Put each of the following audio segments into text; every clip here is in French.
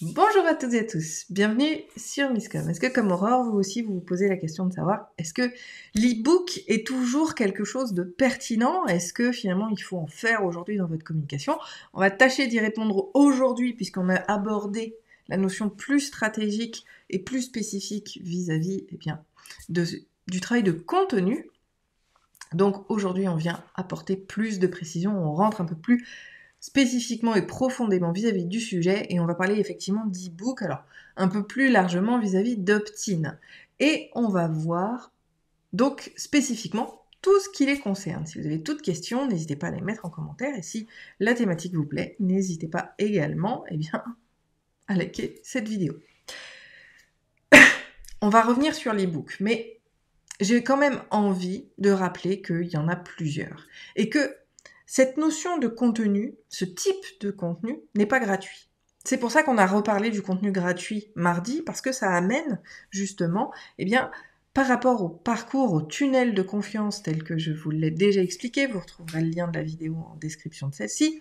Bonjour à toutes et à tous, bienvenue sur MissCom. Est-ce que comme Aurore, vous aussi vous vous posez la question de savoir est-ce que l'e-book est toujours quelque chose de pertinent Est-ce que finalement il faut en faire aujourd'hui dans votre communication On va tâcher d'y répondre aujourd'hui puisqu'on a abordé la notion plus stratégique et plus spécifique vis-à-vis eh bien, du travail de contenu. Donc aujourd'hui on vient apporter plus de précision, on rentre un peu plus spécifiquement et profondément vis-à-vis du sujet, et on va parler effectivement d'e-book, alors un peu plus largement vis-à-vis dopt Et on va voir donc spécifiquement tout ce qui les concerne. Si vous avez toute questions, n'hésitez pas à les mettre en commentaire, et si la thématique vous plaît, n'hésitez pas également eh bien, à liker cette vidéo. on va revenir sur les books mais j'ai quand même envie de rappeler qu'il y en a plusieurs, et que cette notion de contenu, ce type de contenu, n'est pas gratuit. C'est pour ça qu'on a reparlé du contenu gratuit mardi, parce que ça amène justement, eh bien, par rapport au parcours, au tunnel de confiance tel que je vous l'ai déjà expliqué, vous retrouverez le lien de la vidéo en description de celle-ci,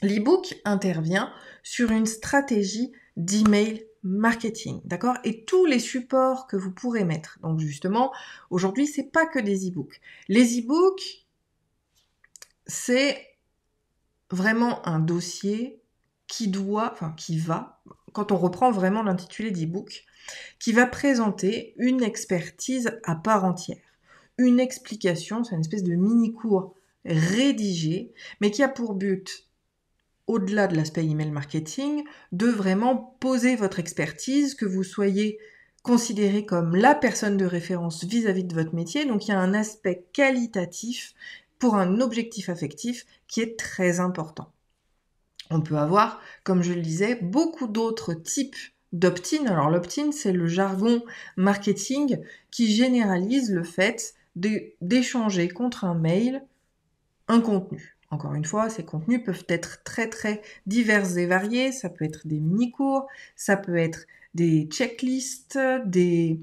l'e-book intervient sur une stratégie d'email marketing, d'accord Et tous les supports que vous pourrez mettre. Donc justement, aujourd'hui, c'est pas que des e-books. Les e-books, c'est vraiment un dossier qui doit, enfin qui va, quand on reprend vraiment l'intitulé d'e-book, qui va présenter une expertise à part entière. Une explication, c'est une espèce de mini-cours rédigé, mais qui a pour but, au-delà de l'aspect email marketing, de vraiment poser votre expertise, que vous soyez considéré comme la personne de référence vis-à-vis -vis de votre métier. Donc il y a un aspect qualitatif pour un objectif affectif qui est très important. On peut avoir, comme je le disais, beaucoup d'autres types d'opt-in. Alors l'opt-in, c'est le jargon marketing qui généralise le fait d'échanger contre un mail un contenu. Encore une fois, ces contenus peuvent être très très divers et variés. Ça peut être des mini-cours, ça peut être des checklists, des,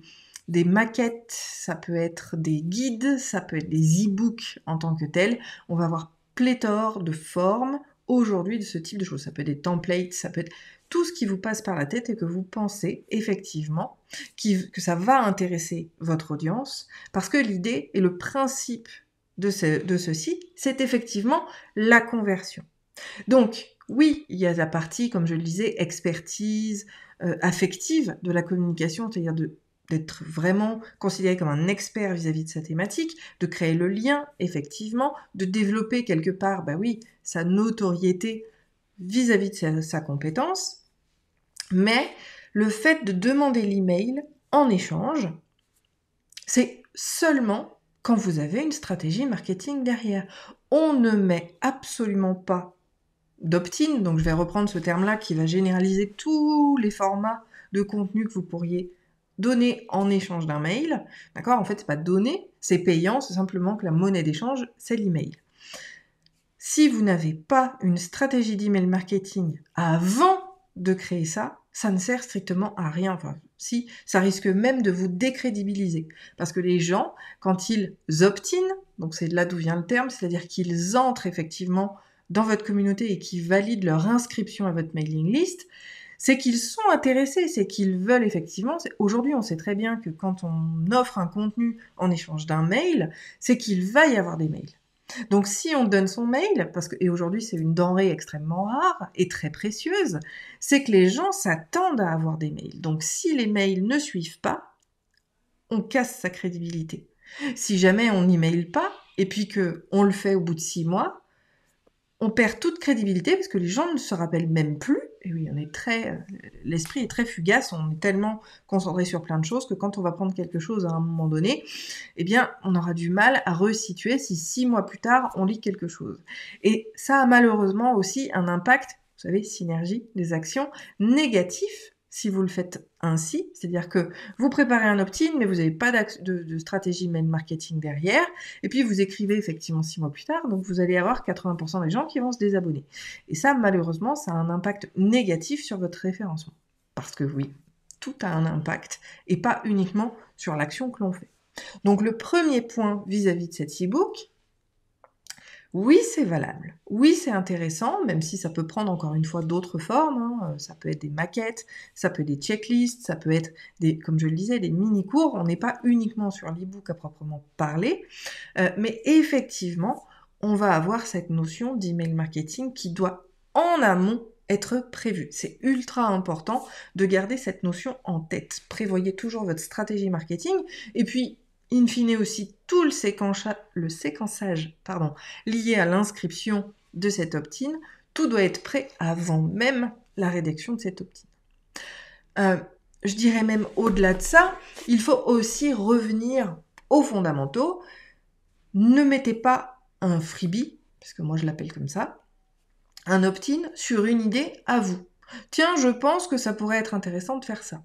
des maquettes, ça peut être des guides, ça peut être des e-books en tant que tel, On va avoir pléthore de formes aujourd'hui de ce type de choses. Ça peut être des templates, ça peut être tout ce qui vous passe par la tête et que vous pensez effectivement que ça va intéresser votre audience, parce que l'idée et le principe de, ceci, c'est effectivement la conversion. Donc, oui, il y a la partie, comme je le disais, expertise euh, affective de la communication, c'est-à-dire de d'être vraiment considéré comme un expert vis-à-vis de sa thématique, de créer le lien, effectivement, de développer quelque part, bah oui, sa notoriété vis-à-vis de sa, sa, compétence, mais le fait de demander l'email en échange, c'est seulement quand vous avez une stratégie marketing derrière. On ne met absolument pas d'opt-in, donc je vais reprendre ce terme-là qui va généraliser tous les formats de contenu que vous pourriez Donner en échange d'un mail. D'accord En fait, c'est pas donner, c'est payant, c'est simplement que la monnaie d'échange, c'est l'email. Si vous n'avez pas une stratégie d'email marketing avant de créer ça, ça ne sert strictement à rien. Enfin, si, ça risque même de vous décrédibiliser. Parce que les gens, quand ils optinent, donc c'est là d'où vient le terme, c'est-à-dire qu'ils entrent effectivement dans votre communauté et qui valident leur inscription à votre mailing list, c'est qu'ils sont intéressés, c'est qu'ils veulent effectivement. Aujourd'hui, on sait très bien que quand on offre un contenu en échange d'un mail, c'est qu'il va y avoir des mails. Donc si on donne son mail, parce que et aujourd'hui c'est une denrée extrêmement rare et très précieuse, c'est que les gens s'attendent à avoir des mails. Donc si les mails ne suivent pas, on casse sa crédibilité. Si jamais on n'email pas et puis que on le fait au bout de six mois, on perd toute crédibilité parce que les gens ne se rappellent même plus. Et oui, on est très, euh, l'esprit est très fugace, on est tellement concentré sur plein de choses que quand on va prendre quelque chose à un moment donné, eh bien, on aura du mal à resituer si six mois plus tard on lit quelque chose. Et ça a malheureusement aussi un impact, vous savez, synergie des actions négatives si vous le faites ainsi, c'est-à-dire que vous préparez un opt-in, mais vous n'avez pas de, stratégie main marketing derrière, et puis vous écrivez effectivement six mois plus tard, donc vous allez avoir 80% des gens qui vont se désabonner. Et ça, malheureusement, ça a un impact négatif sur votre référencement. Parce que oui, tout a un impact, et pas uniquement sur l'action que l'on fait. Donc le premier point vis-à-vis de cette e-book, oui, c'est valable. Oui, c'est intéressant, même si ça peut prendre encore une fois d'autres formes. Hein. Euh, ça peut être des maquettes, ça peut être des checklists, ça peut être des, comme je le disais, des mini-cours. On n'est pas uniquement sur l'e-book à proprement parler. Euh, mais effectivement, on va avoir cette notion d'email marketing qui doit en amont être prévue. C'est ultra important de garder cette notion en tête. Prévoyez toujours votre stratégie marketing. Et puis, in fine aussi tout le, séquençage pardon, lié à l'inscription de cette optine, tout doit être prêt avant même la rédaction de cette optine. Euh, je dirais même au-delà de ça, il faut aussi revenir aux fondamentaux. Ne mettez pas un freebie, parce que moi je l'appelle comme ça, un opt-in sur une idée à vous. Tiens, je pense que ça pourrait être intéressant de faire ça.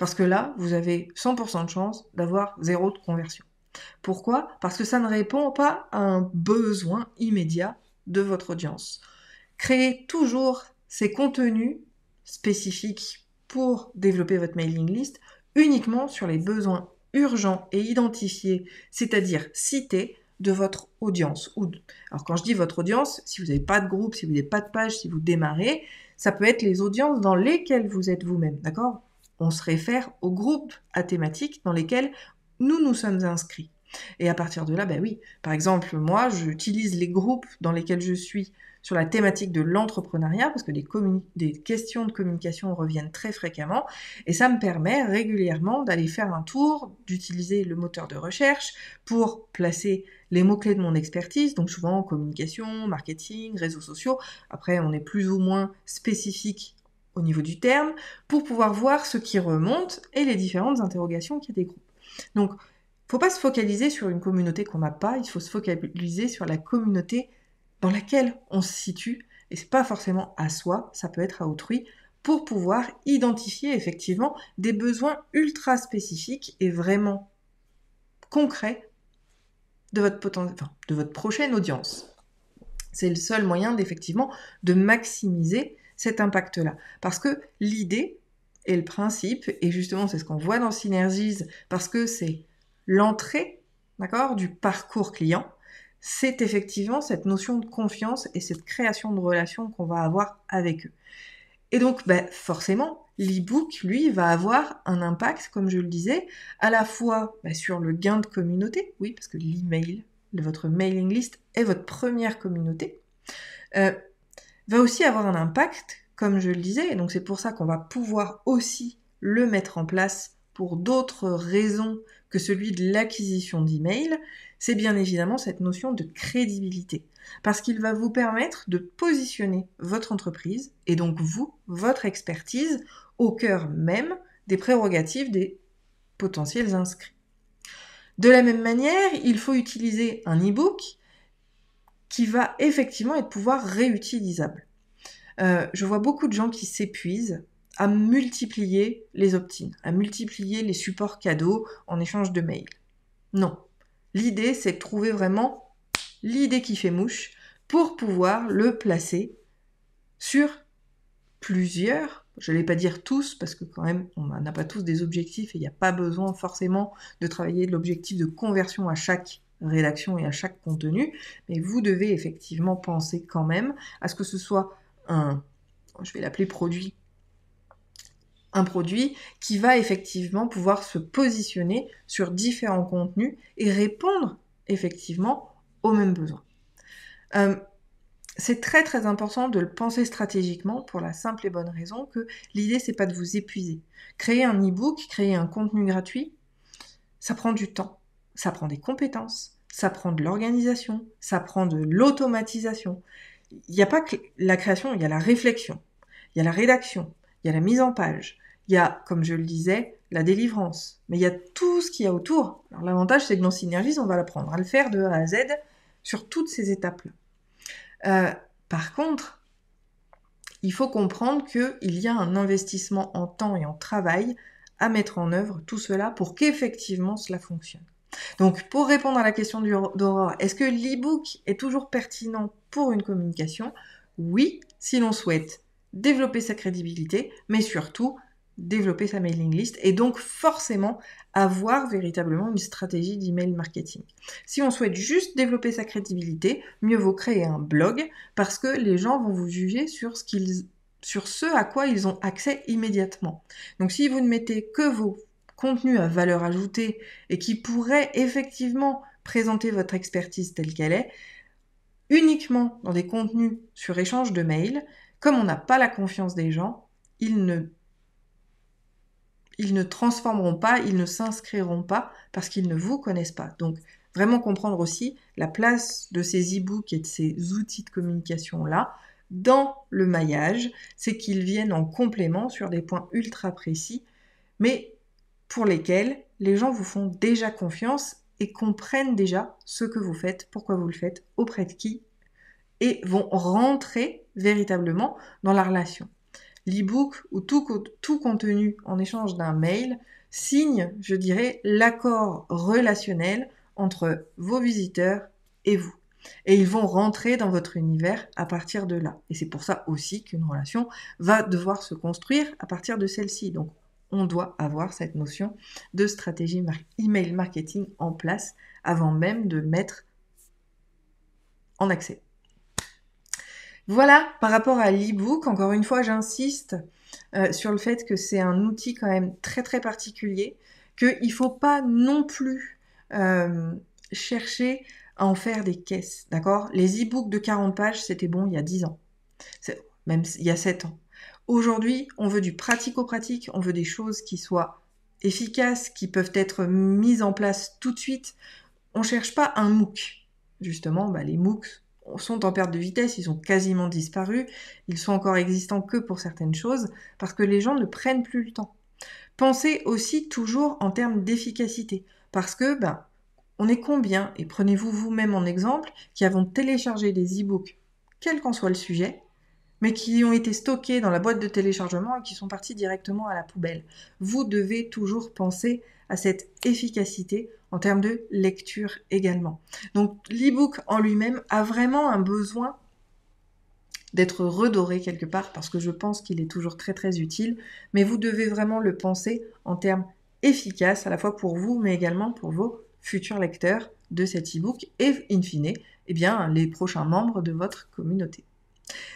Parce que là, vous avez 100% de chance d'avoir zéro de conversion. Pourquoi Parce que ça ne répond pas à un besoin immédiat de votre audience. Créez toujours ces contenus spécifiques pour développer votre mailing list uniquement sur les besoins urgents et identifiés, c'est-à-dire cités de votre audience. Alors quand je dis votre audience, si vous n'avez pas de groupe, si vous n'avez pas de page, si vous démarrez, ça peut être les audiences dans lesquelles vous êtes vous-même, d'accord on se réfère aux groupes à thématiques dans lesquels nous nous sommes inscrits. Et à partir de là, ben oui, par exemple, moi, j'utilise les groupes dans lesquels je suis sur la thématique de l'entrepreneuriat, parce que des, des, questions de communication reviennent très fréquemment, et ça me permet régulièrement d'aller faire un tour, d'utiliser le moteur de recherche pour placer les mots-clés de mon expertise, donc souvent communication, marketing, réseaux sociaux. Après, on est plus ou moins spécifique au niveau du terme, pour pouvoir voir ce qui remonte et les différentes interrogations qu'il y a des groupes. Donc, faut pas se focaliser sur une communauté qu'on n'a pas, il faut se focaliser sur la communauté dans laquelle on se situe, et ce n'est pas forcément à soi, ça peut être à autrui, pour pouvoir identifier effectivement des besoins ultra spécifiques et vraiment concrets de votre, de votre prochaine audience. C'est le seul moyen d'effectivement de maximiser cet impact-là. Parce que l'idée et le principe, et justement c'est ce qu'on voit dans Synergies, parce que c'est l'entrée, d'accord, du parcours client, c'est effectivement cette notion de confiance et cette création de relation qu'on va avoir avec eux. Et donc, ben, forcément, l'e-book, lui, va avoir un impact, comme je le disais, à la fois ben, sur le gain de communauté, oui, parce que l'email, votre mailing list est votre première communauté, euh, va aussi avoir un impact, comme je le disais, et donc c'est pour ça qu'on va pouvoir aussi le mettre en place pour d'autres raisons que celui de l'acquisition d'email, c'est bien évidemment cette notion de crédibilité. Parce qu'il va vous permettre de positionner votre entreprise et donc vous, votre expertise, au cœur même des prérogatives des potentiels inscrits. De la même manière, il faut utiliser un e-book qui va effectivement être pouvoir réutilisable. Euh, je vois beaucoup de gens qui s'épuisent à multiplier les opt-ins, à multiplier les supports cadeaux en échange de mails. Non. L'idée, c'est de trouver vraiment l'idée qui fait mouche pour pouvoir le placer sur plusieurs, je ne vais pas dire tous, parce que quand même, on n'a pas tous des objectifs et il n'y a pas besoin forcément de travailler de l'objectif de conversion à chaque rédaction et à chaque contenu, mais vous devez effectivement penser quand même à ce que ce soit un, je vais l'appeler produit, un produit qui va effectivement pouvoir se positionner sur différents contenus et répondre effectivement aux mêmes besoins. Euh, c'est très très important de le penser stratégiquement pour la simple et bonne raison que l'idée c'est pas de vous épuiser. Créer un e-book, créer un contenu gratuit, ça prend du temps ça prend des compétences, ça prend de l'organisation, ça prend de l'automatisation. Il n'y a pas que la création, il y a la réflexion, il y a la rédaction, il y a la mise en page, il y a, comme je le disais, la délivrance, mais il y a tout ce qu'il y a autour. Alors l'avantage, c'est que dans Synergise, on va l'apprendre à le faire de A à Z sur toutes ces étapes-là. Euh, par contre, il faut comprendre qu'il y a un investissement en temps et en travail à mettre en œuvre tout cela pour qu'effectivement cela fonctionne. Donc, pour répondre à la question d'Aurore, est-ce que l'e-book est toujours pertinent pour une communication Oui, si l'on souhaite développer sa crédibilité, mais surtout développer sa mailing list et donc forcément avoir véritablement une stratégie d'email marketing. Si on souhaite juste développer sa crédibilité, mieux vaut créer un blog parce que les gens vont vous juger sur ce sur ce à quoi ils ont accès immédiatement. Donc si vous ne mettez que vos contenu à valeur ajoutée et qui pourrait effectivement présenter votre expertise telle qu'elle est, uniquement dans des contenus sur échange de mails, comme on n'a pas la confiance des gens, ils ne, ils ne transformeront pas, ils ne s'inscriront pas parce qu'ils ne vous connaissent pas. Donc, vraiment comprendre aussi la place de ces e-books et de ces outils de communication-là dans le maillage, c'est qu'ils viennent en complément sur des points ultra précis, mais pour lesquels les gens vous font déjà confiance et comprennent déjà ce que vous faites, pourquoi vous le faites, auprès de qui, et vont rentrer véritablement dans la relation. L'ebook ou tout, tout contenu en échange d'un mail signe, je dirais, l'accord relationnel entre vos visiteurs et vous. Et ils vont rentrer dans votre univers à partir de là. Et c'est pour ça aussi qu'une relation va devoir se construire à partir de celle-ci. Donc on doit avoir cette notion de stratégie email marketing en place avant même de mettre en accès. Voilà, par rapport à l'e-book, encore une fois, j'insiste euh, sur le fait que c'est un outil quand même très très particulier, qu'il ne faut pas non plus euh, chercher à en faire des caisses, d'accord Les e-books de 40 pages, c'était bon il y a 10 ans, même il y a 7 ans. Aujourd'hui, on veut du pratico-pratique, on veut des choses qui soient efficaces, qui peuvent être mises en place tout de suite. On ne cherche pas un MOOC. Justement, bah, les MOOCs sont en perte de vitesse, ils ont quasiment disparu, ils sont encore existants que pour certaines choses, parce que les gens ne prennent plus le temps. Pensez aussi toujours en termes d'efficacité, parce que ben, on est combien, et prenez-vous vous-même en exemple, qui avons téléchargé des e-books, quel qu'en soit le sujet, mais qui ont été stockés dans la boîte de téléchargement et qui sont partis directement à la poubelle. Vous devez toujours penser à cette efficacité en termes de lecture également. Donc l'e-book en lui-même a vraiment un besoin d'être redoré quelque part parce que je pense qu'il est toujours très très utile, mais vous devez vraiment le penser en termes efficaces à la fois pour vous mais également pour vos futurs lecteurs de cet e-book et in fine eh bien, les prochains membres de votre communauté.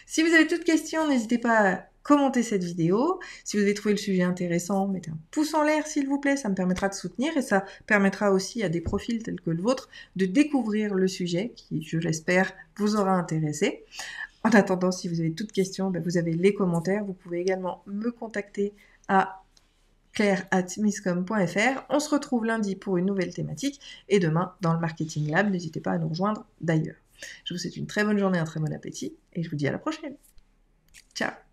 Si vous avez toutes questions, n'hésitez pas à commenter cette vidéo. Si vous avez trouvé le sujet intéressant, mettez un pouce en l'air s'il vous plaît, ça me permettra de soutenir et ça permettra aussi à des profils tels que le vôtre de découvrir le sujet qui, je l'espère, vous aura intéressé. En attendant, si vous avez toutes questions, ben, vous avez les commentaires. Vous pouvez également me contacter à claire.miscom.fr. On se retrouve lundi pour une nouvelle thématique et demain dans le Marketing Lab. N'hésitez pas à nous rejoindre d'ailleurs. Je vous souhaite une très bonne journée, un très bon appétit et je vous dis à la prochaine. Ciao